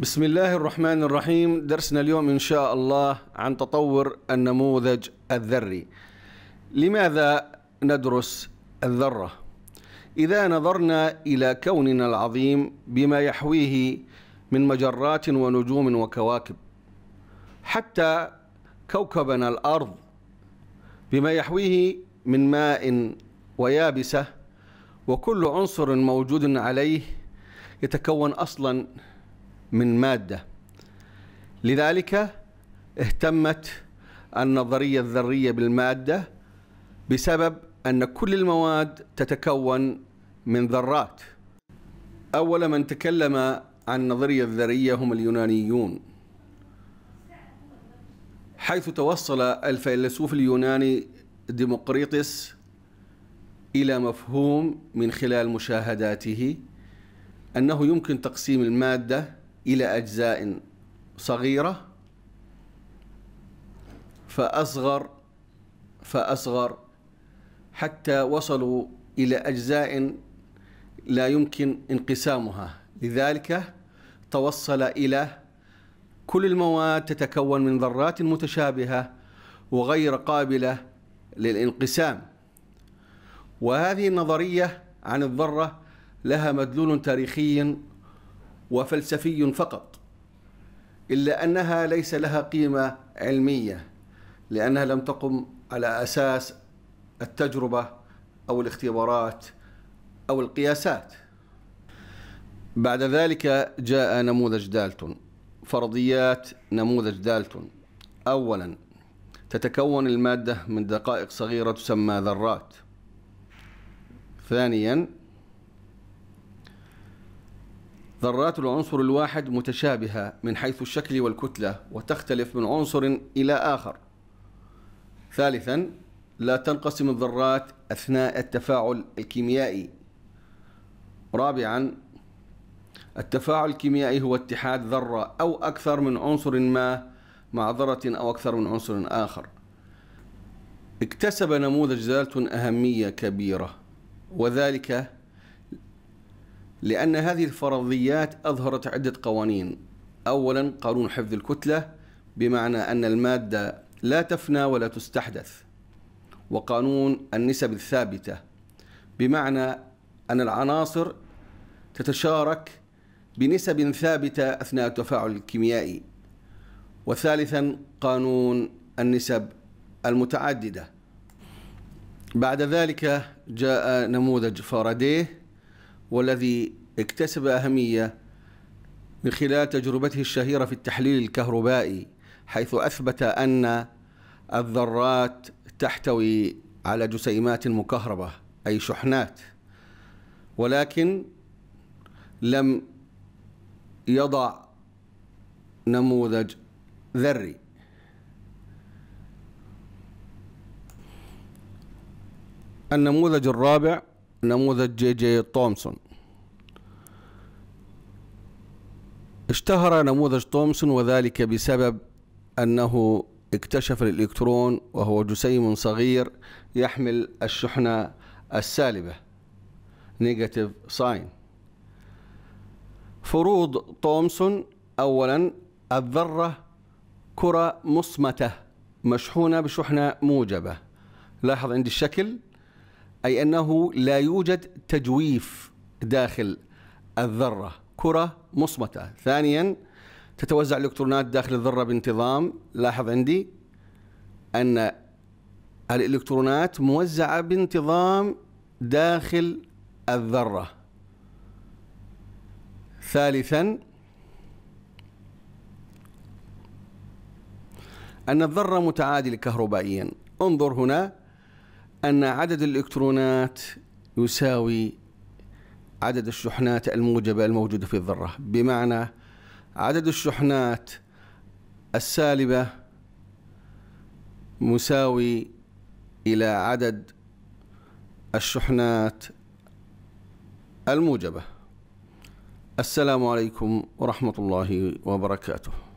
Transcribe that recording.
بسم الله الرحمن الرحيم درسنا اليوم إن شاء الله عن تطور النموذج الذري لماذا ندرس الذرة؟ إذا نظرنا إلى كوننا العظيم بما يحويه من مجرات ونجوم وكواكب حتى كوكبنا الأرض بما يحويه من ماء ويابسة وكل عنصر موجود عليه يتكون أصلاً من مادة لذلك اهتمت النظرية الذرية بالمادة بسبب أن كل المواد تتكون من ذرات أول من تكلم عن النظرية الذرية هم اليونانيون حيث توصل الفيلسوف اليوناني ديمقريطس إلى مفهوم من خلال مشاهداته أنه يمكن تقسيم المادة إلى أجزاء صغيرة فأصغر فأصغر حتى وصلوا إلى أجزاء لا يمكن انقسامها لذلك توصل إلى كل المواد تتكون من ذرات متشابهة وغير قابلة للانقسام وهذه النظرية عن الذرة لها مدلول تاريخي وفلسفي فقط إلا أنها ليس لها قيمة علمية لأنها لم تقم على أساس التجربة أو الاختبارات أو القياسات بعد ذلك جاء نموذج دالتون فرضيات نموذج دالتون أولا تتكون المادة من دقائق صغيرة تسمى ذرات ثانيا ذرات العنصر الواحد متشابهة من حيث الشكل والكتلة وتختلف من عنصر إلى آخر. ثالثا لا تنقسم الذرات أثناء التفاعل الكيميائي. رابعا التفاعل الكيميائي هو اتحاد ذرة أو أكثر من عنصر ما مع ذرة أو أكثر من عنصر آخر. اكتسب نموذج زالتون أهمية كبيرة وذلك لأن هذه الفرضيات أظهرت عدة قوانين أولا قانون حفظ الكتلة بمعنى أن المادة لا تفنى ولا تستحدث وقانون النسب الثابتة بمعنى أن العناصر تتشارك بنسب ثابتة أثناء التفاعل الكيميائي وثالثا قانون النسب المتعددة بعد ذلك جاء نموذج فاراديه والذي اكتسب أهمية من خلال تجربته الشهيرة في التحليل الكهربائي حيث أثبت أن الذرات تحتوي على جسيمات مكهربة أي شحنات ولكن لم يضع نموذج ذري النموذج الرابع نموذج جي جي تومسون اشتهر نموذج تومسون وذلك بسبب أنه اكتشف الإلكترون وهو جسيم صغير يحمل الشحنة السالبة نيجاتيف ساين فروض تومسون أولا الذرة كرة مصمتة مشحونة بشحنة موجبة لاحظ عندي الشكل أي أنه لا يوجد تجويف داخل الذرة كرة مصمتة ثانيا تتوزع الإلكترونات داخل الذرة بانتظام لاحظ عندي أن الإلكترونات موزعة بانتظام داخل الذرة ثالثا أن الذرة متعادلة كهربائيا انظر هنا أن عدد الإلكترونات يساوي عدد الشحنات الموجبة الموجودة في الذرة بمعنى عدد الشحنات السالبة مساوي إلى عدد الشحنات الموجبة السلام عليكم ورحمة الله وبركاته